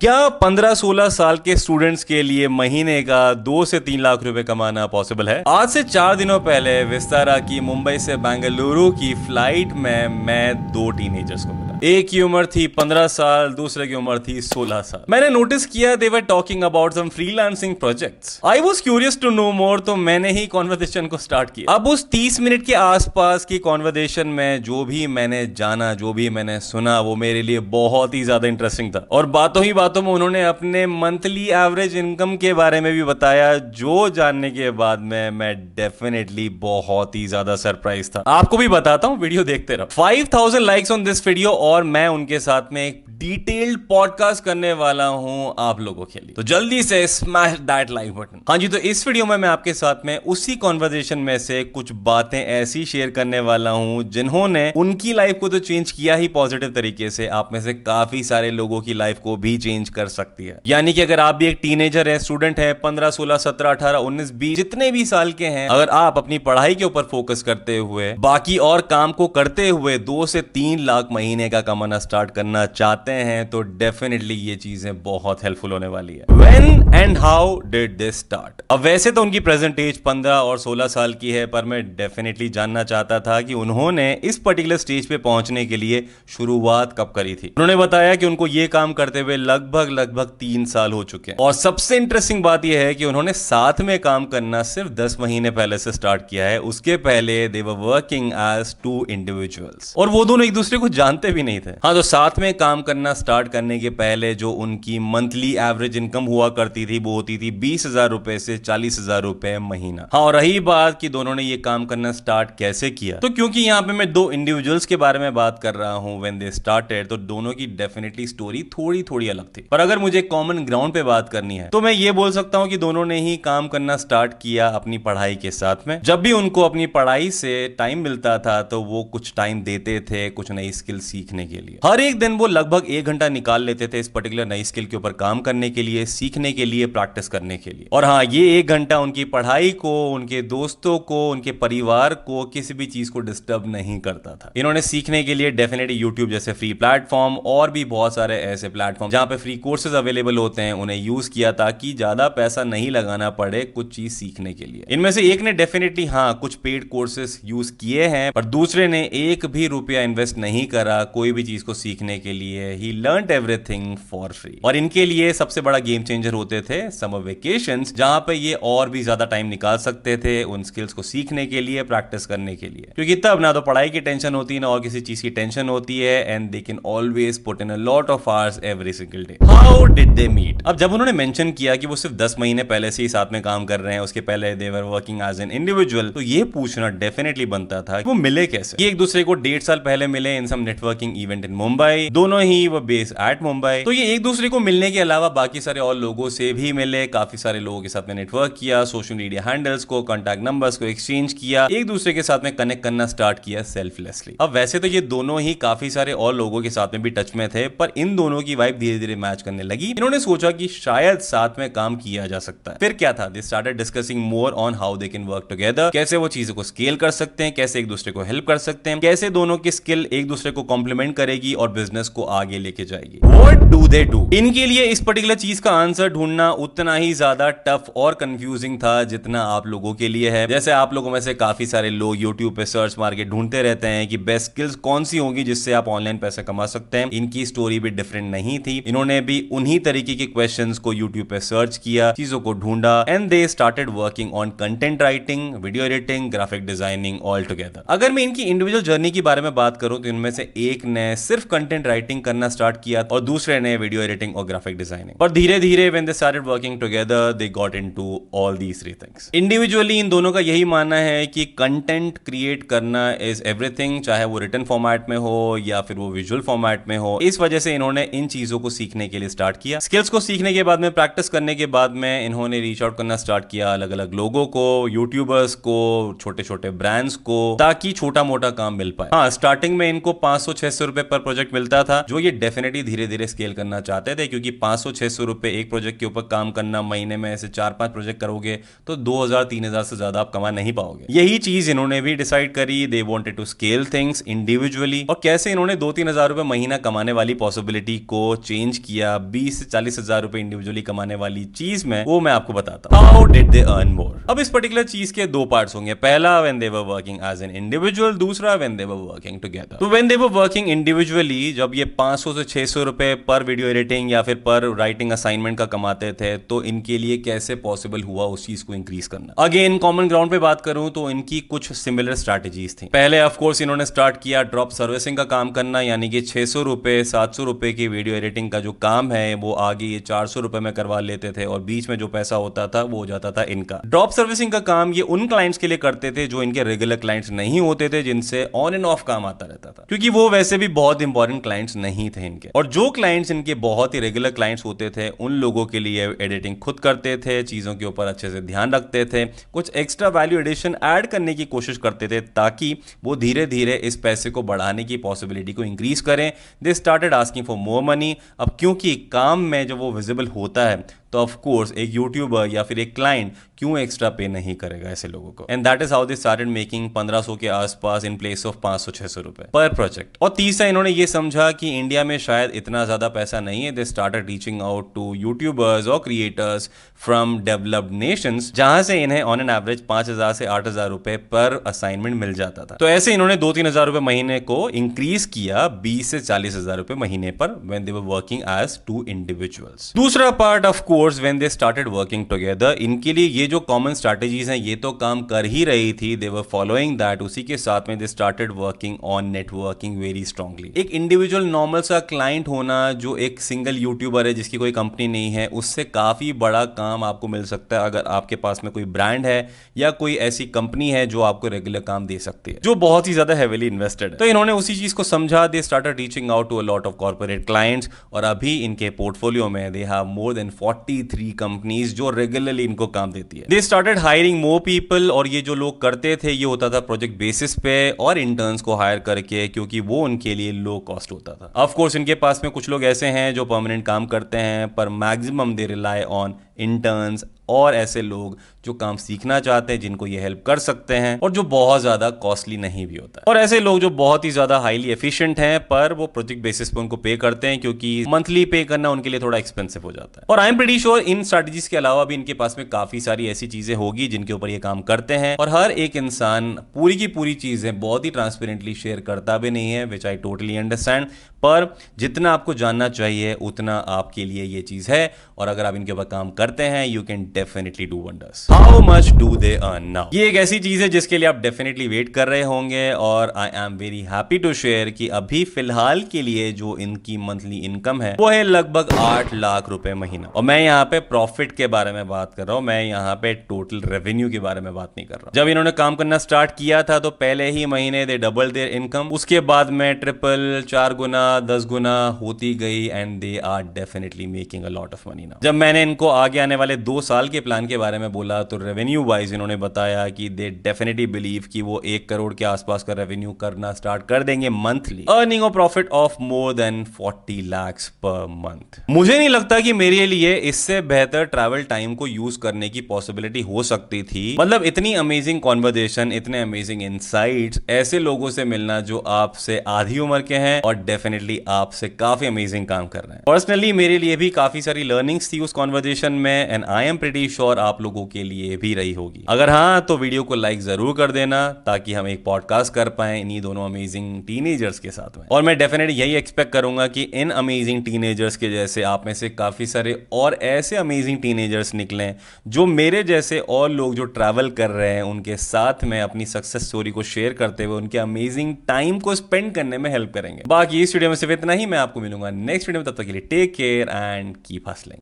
क्या 15-16 साल के स्टूडेंट्स के लिए महीने का दो से तीन लाख रुपए कमाना पॉसिबल है आज से चार दिनों पहले विस्तारा की मुंबई से बेंगलुरु की फ्लाइट में मैं दो टीनेजर्स को मिला एक की उम्र थी पंद्रह साल दूसरे की उम्र थी सोलह साल मैंने नोटिस किया they were talking about some freelancing projects I was curious to know more तो मैंने ही कॉन्वर्जेशन को स्टार्ट किया अब उस तीस मिनट के आसपास की कॉन्वर्जेशन में जो भी मैंने जाना जो भी मैंने सुना वो मेरे लिए बहुत ही ज्यादा इंटरेस्टिंग था और बातों ही बातों में उन्होंने अपने मंथली एवरेज इनकम के बारे में भी बताया जो जानने के बाद में मैं डेफिनेटली बहुत ही ज्यादा सरप्राइज था आपको भी बताता हूँ वीडियो देखते रहो five thousand likes on this video और मैं उनके साथ में एक डिटेल्ड पॉडकास्ट करने वाला हूं आप लोगों के लिए तो जल्दी से स्मैश दैट लाइक बटन हाँ जी तो इस वीडियो में मैं आपके साथ में उसी कॉन्वर्जेशन में से कुछ बातें ऐसी शेयर करने वाला हूं जिन्होंने उनकी लाइफ को तो चेंज किया ही पॉजिटिव तरीके से आप में से काफी सारे लोगों की लाइफ को भी चेंज कर सकती है यानी कि अगर आप भी एक टीनेजर है स्टूडेंट है पंद्रह सोलह सत्रह अठारह उन्नीस बीस जितने भी साल के हैं अगर आप अपनी पढ़ाई के ऊपर फोकस करते हुए बाकी और काम को करते हुए दो से तीन लाख महीने का का कमाना स्टार्ट करना चाहते हैं तो डेफिनेटली ये चीजें बहुत हेल्पफुल होने वाली है when and how did this start अब वैसे तो उनकी प्रेजेंट एज पंद्रह और सोलह साल की है पर मैं डेफिनेटली जानना चाहता था कि उन्होंने इस पर्टिकुलर स्टेज पे पहुंचने के लिए शुरुआत कब करी थी उन्होंने बताया कि उनको ये काम करते हुए लगभग लगभग तीन साल हो चुके हैं और सबसे इंटरेस्टिंग बात यह है कि उन्होंने साथ में काम करना सिर्फ दस महीने पहले से स्टार्ट किया है उसके पहले they were working as two individuals और वो दोनों एक दूसरे को जानते भी नहीं थे हाँ तो साथ में काम करना स्टार्ट करने के पहले जो उनकी मंथली एवरेज इनकम हुआ करती थी वो होती थी बीस हजार रुपए से चालीस हजार रुपए महीना हाँ और रही बात कि दोनों ने ये काम करना स्टार्ट कैसे किया तो क्योंकि यहाँ पे मैं दो इंडिविजुअल्स के बारे में बात कर रहा हूँ वेन दे स्टार्टेड तो दोनों की डेफिनेटली स्टोरी थोड़ी थोड़ी अलग थी पर अगर मुझे कॉमन ग्राउंड पे बात करनी है तो मैं ये बोल सकता हूँ कि दोनों ने ही काम करना स्टार्ट किया अपनी पढ़ाई के साथ में जब भी उनको अपनी पढ़ाई से टाइम मिलता था तो वो कुछ टाइम देते थे कुछ नई स्किल सीखने सीखने के लिए हर एक दिन वो लगभग एक घंटा निकाल लेते थे इस पर्टिकुलर नई स्किल के ऊपर काम करने के लिए सीखने के लिए प्रैक्टिस करने के लिए और हाँ ये एक घंटा उनकी पढ़ाई को उनके दोस्तों को उनके परिवार को किसी भी चीज को डिस्टर्ब नहीं करता था इन्होंने सीखने के लिए डेफिनेटली यूट्यूब जैसे फ्री प्लेटफॉर्म और भी बहुत सारे ऐसे प्लेटफॉर्म जहां पे फ्री कोर्सेज अवेलेबल होते हैं उन्हें यूज किया ताकि ज्यादा पैसा नहीं लगाना पड़े कुछ चीज सीखने के लिए इनमें से एक ने डेफिनेटली हाँ कुछ पेड कोर्सेज यूज किए हैं पर दूसरे ने एक भी रुपया इन्वेस्ट नहीं करा कोई कोई भी चीज को सीखने के लिए ही लर्न एवरीथिंग फॉर फ्री और इनके लिए सबसे बड़ा गेम चेंजर होते थे समर वेकेशन जहां पे ये और भी ज्यादा टाइम निकाल सकते थे उन स्किल्स को सीखने के लिए प्रैक्टिस करने के लिए क्योंकि तब ना तो पढ़ाई की टेंशन होती है ना और किसी चीज की टेंशन होती है and they can always put in a lot of hours every single day how did they meet अब जब उन्होंने मेंशन किया कि वो सिर्फ दस महीने पहले से ही साथ में काम कर रहे हैं उसके पहले they were working as an individual तो ये पूछना डेफिनेटली बनता था कि वो मिले कैसे कि एक दूसरे को डेढ़ साल पहले मिले in some networking event in Mumbai दोनों ही वो बेस एट मुंबई तो ये एक दूसरे को मिलने के अलावा बाकी सारे और लोगों से भी मिले काफी सारे लोगों के साथ में नेटवर्क किया सोशल मीडिया हैंडल्स को कॉन्टेक्ट नंबर को एक्सचेंज किया एक दूसरे के साथ में कनेक्ट करना स्टार्ट किया सेल्फलेसली अब वैसे तो ये दोनों ही काफी सारे और लोगों के साथ में भी टच में थे पर इन दोनों की वाइफ धीरे धीरे मैच करने लगी लगी इन्होंने सोचा कि शायद साथ में काम किया जा सकता है फिर क्या था they started discussing more on how they can work together कैसे वो चीजों को स्केल कर सकते हैं कैसे एक दूसरे को हेल्प कर सकते हैं कैसे दोनों की स्किल एक दूसरे को कॉम्प्लीमेंट करेगी और बिजनेस को आगे लेके जाएगी वट डू दे डू इनके लिए इस पर्टिकुलर चीज का आंसर ढूंढना उतना ही ज्यादा टफ और कंफ्यूजिंग था जितना आप लोगों के लिए है जैसे आप लोगों में से काफी सारे लोग यूट्यूब पे सर्च मार के ढूंढते रहते हैं कि बेस्ट स्किल्स कौन सी होगी जिससे आप ऑनलाइन पैसा कमा सकते हैं इनकी स्टोरी भी डिफरेंट नहीं थी इन्होंने भी उन उन्हीं तरीके के क्वेश्चन को यूट्यूब पे सर्च किया चीजों को ढूंढा and they started working on content writing video editing graphic designing all together अगर मैं इनकी इंडिविजुअल जर्नी के बारे में बात करूं तो इनमें से एक ने सिर्फ कंटेंट राइटिंग करना स्टार्ट किया और दूसरे ने वीडियो एडिटिंग और ग्राफिक डिजाइनिंग और धीरे धीरे when they started working together they got into all these three things individually इन दोनों का यही मानना है कि कंटेंट क्रिएट करना इज एवरीथिंग चाहे वो रिटर्न फॉर्मेट में हो या फिर वो विजुअल फॉर्मेट में हो इस वजह से इन्होंने इन चीजों को सीखने के लिए स्टार्ट स्टार्ट किया स्किल्स को सीखने के बाद में प्रैक्टिस करने के बाद में इन्होंने रीच आउट करना स्टार्ट किया अलग अलग लोगों को यूट्यूबर्स को छोटे छोटे ब्रांड्स को ताकि छोटा मोटा काम मिल पाए हाँ स्टार्टिंग में इनको पांच सौ छह सौ रुपए पर प्रोजेक्ट मिलता था जो ये डेफिनेटली धीरे धीरे स्केल करना चाहते थे क्योंकि पांच सौ छह सौ रुपए एक प्रोजेक्ट के ऊपर काम करना महीने में ऐसे चार पांच प्रोजेक्ट करोगे तो दो हजार तीन हजार से ज्यादा आप कमा नहीं पाओगे यही चीज इन्होंने भी डिसाइड करी they wanted to scale things individually और कैसे इन्होंने दो तीन हजार रुपए महीना कमाने वाली पॉसिबिलिटी को चेंज किया बीस से चालीस हजार रुपए इंडिविजुअली कमाने वाली चीज में वो मैं आपको बताता हूँ how did they earn more अब इस पर्टिकुलर चीज के दो पार्ट होंगे पहला when they're working as an individual दूसरा वेन देवर वर्किंग टूगेदर तो वेन देवर वर्किंग इंडिविजुअली जब ये 500 से सौ रुपए पर वीडियो एडिटिंग या फिर पर राइटिंग असाइनमेंट का कमाते थे तो इनके लिए कैसे पॉसिबल हुआ उस चीज को इंक्रीज करना अगेन कॉमन ग्राउंड पे बात करूं तो इनकी कुछ सिमिलर स्ट्रेटेजीज थी पहले ऑफकोर्स इन्होंने स्टार्ट किया ड्रॉप सर्विसिंग का काम करना यानी कि छह सौ रुपए सात सौ रुपए की वीडियो एडिटिंग का जो काम है हैं वो आगे ये चार सौ रुपए में करवा लेते थे और बीच में जो पैसा होता था वो हो जाता था इनका ड्रॉप सर्विसिंग का काम ये उन क्लाइंट्स के लिए करते थे जो इनके रेगुलर क्लाइंट्स नहीं होते थे जिनसे ऑन एंड ऑफ काम आता रहता था क्योंकि वो वैसे भी बहुत इंपॉर्टेंट क्लाइंट्स नहीं थे इनके और जो क्लाइंट्स इनके बहुत ही रेगुलर क्लाइंट्स होते थे उन लोगों के लिए एडिटिंग खुद करते थे चीजों के ऊपर अच्छे से ध्यान रखते थे कुछ एक्स्ट्रा वैल्यू एडिशन ऐड करने की कोशिश करते थे ताकि वो धीरे धीरे इस पैसे को बढ़ाने की पॉसिबिलिटी को इंक्रीज करें they started asking for more money अब क्योंकि काम में जब वो विजिबल होता है तो कोर्स एक यूट्यूबर या फिर एक क्लाइंट क्यों एक्स्ट्रा पे नहीं करेगा ऐसे लोगों को and that is how they started making 1500 के आसपास इन प्लेस ऑफ पांच छह सौ रुपए पर प्रोजेक्ट और तीसरा इन्होंने ये समझा कि इंडिया में शायद इतना ज्यादा पैसा नहीं है they started reaching out to YouTubers और क्रिएटर्स फ्रॉम डेवलप्ड नेशन जहां से इन्हें ऑन एन एवरेज पांच हजार से आठ हजार रुपए पर असाइनमेंट मिल जाता था तो ऐसे इन्होंने दो तीन हजार रुपए महीने को इंक्रीज किया बीस से चालीस हजार रुपए महीने पर when they working as two individuals दूसरा part of course course when they started working together इनके लिए ये जो कॉमन स्ट्रैटेजीज हैं ये तो काम कर ही रही थी दे वर फॉलोइंग दैट उसी के साथ में they started working on networking very strongly एक इंडिविजुअल नॉर्मल सा क्लाइंट होना जो एक सिंगल यूट्यूबर है जिसकी कोई कंपनी नहीं है उससे काफ़ी बड़ा काम आपको मिल सकता है अगर आपके पास में कोई ब्रांड है या कोई ऐसी कंपनी है जो आपको रेगुलर काम दे सकती है जो बहुत ही ज़्यादा हैविली इन्वेस्टेड है तो इन्होंने उसी चीज़ को समझा they start reaching out to a lot of corporate clients और अभी इनके पोर्टफोलियो में they have more than forty 43 companies जो रेगुलरली इनको काम देती है they started hiring more people और ये जो लोग करते थे ये होता था प्रोजेक्ट बेसिस पे और इंटर्न्स को हायर करके क्योंकि वो उनके लिए लो कॉस्ट होता था ऑफकोर्स इनके पास में कुछ लोग ऐसे हैं जो परमानेंट काम करते हैं पर maximum they rely on interns और ऐसे लोग जो काम सीखना चाहते हैं जिनको ये हेल्प कर सकते हैं और जो बहुत ज़्यादा कॉस्टली नहीं भी होता और ऐसे लोग जो बहुत ही ज़्यादा हाईली एफिशिएंट हैं पर वो प्रोजेक्ट बेसिस पर उनको पे करते हैं क्योंकि मंथली पे करना उनके लिए थोड़ा एक्सपेंसिव हो जाता है और आई एम प्रेटी श्योर इन स्ट्रेटजीज के अलावा भी इनके पास में काफ़ी सारी ऐसी चीज़ें होगी जिनके ऊपर ये काम करते हैं और हर एक इंसान पूरी की पूरी चीज़ें बहुत ही ट्रांसपेरेंटली शेयर करता भी नहीं है विच आई टोटली अंडरस्टैंड पर जितना आपको जानना चाहिए उतना आपके लिए ये चीज़ है और अगर आप इनके ऊपर काम करते हैं you can definitely do wonders how much do they earn now ये एक ऐसी चीज है जिसके लिए आप डेफिनेटली वेट कर रहे होंगे और I am very happy to share कि अभी फिलहाल के लिए जो इनकी मंथली इनकम है वो है लगभग आठ लाख रुपए महीना और मैं यहाँ पे प्रॉफिट के बारे में बात कर रहा हूँ मैं यहाँ पे टोटल रेवेन्यू के बारे में बात नहीं कर रहा जब इन्होंने काम करना स्टार्ट किया था तो पहले ही महीने दे डबल देर इनकम उसके बाद में ट्रिपल चार गुना दस गुना होती गई and they are definitely making a lot of money ना जब मैंने इनको आगे आने वाले दो साल साल के प्लान के बारे में बोला तो रेवेन्यू वाइज इन्होंने बताया कि दे डेफिनेटली बिलीव कि वो एक करोड़ के आसपास का रेवेन्यू करना स्टार्ट कर देंगे मंथली अर्निंग और profit of more than forty lakhs per month मुझे नहीं लगता कि मेरे लिए इससे बेहतर ट्रैवल टाइम को यूज करने की पॉसिबिलिटी हो सकती थी मतलब इतनी अमेजिंग कॉन्वर्जेशन इतने अमेजिंग इनसाइट ऐसे लोगों से मिलना जो आपसे आधी उम्र के हैं और डेफिनेटली आपसे काफी अमेजिंग काम कर रहे हैं पर्सनली मेरे लिए भी काफी सारी लर्निंग्स थी उस कॉन्वर्जेशन में and I am pretty pretty sure आप लोगों के लिए भी रही होगी अगर हाँ तो वीडियो को लाइक जरूर कर देना ताकि हम एक पॉडकास्ट कर पाए इन्हीं दोनों अमेजिंग टीनेजर्स के साथ में और मैं डेफिनेटली यही एक्सपेक्ट करूंगा कि इन अमेजिंग टीनेजर्स के जैसे आप में से काफी सारे और ऐसे अमेजिंग टीनेजर्स निकलें जो मेरे जैसे और लोग जो ट्रैवल कर रहे हैं उनके साथ में अपनी सक्सेस स्टोरी को शेयर करते हुए उनके अमेजिंग टाइम को स्पेंड करने में हेल्प करेंगे बाकी इस वीडियो में सिर्फ इतना ही मैं आपको मिलूंगा नेक्स्ट वीडियो में तब तक के लिए take care and keep hustling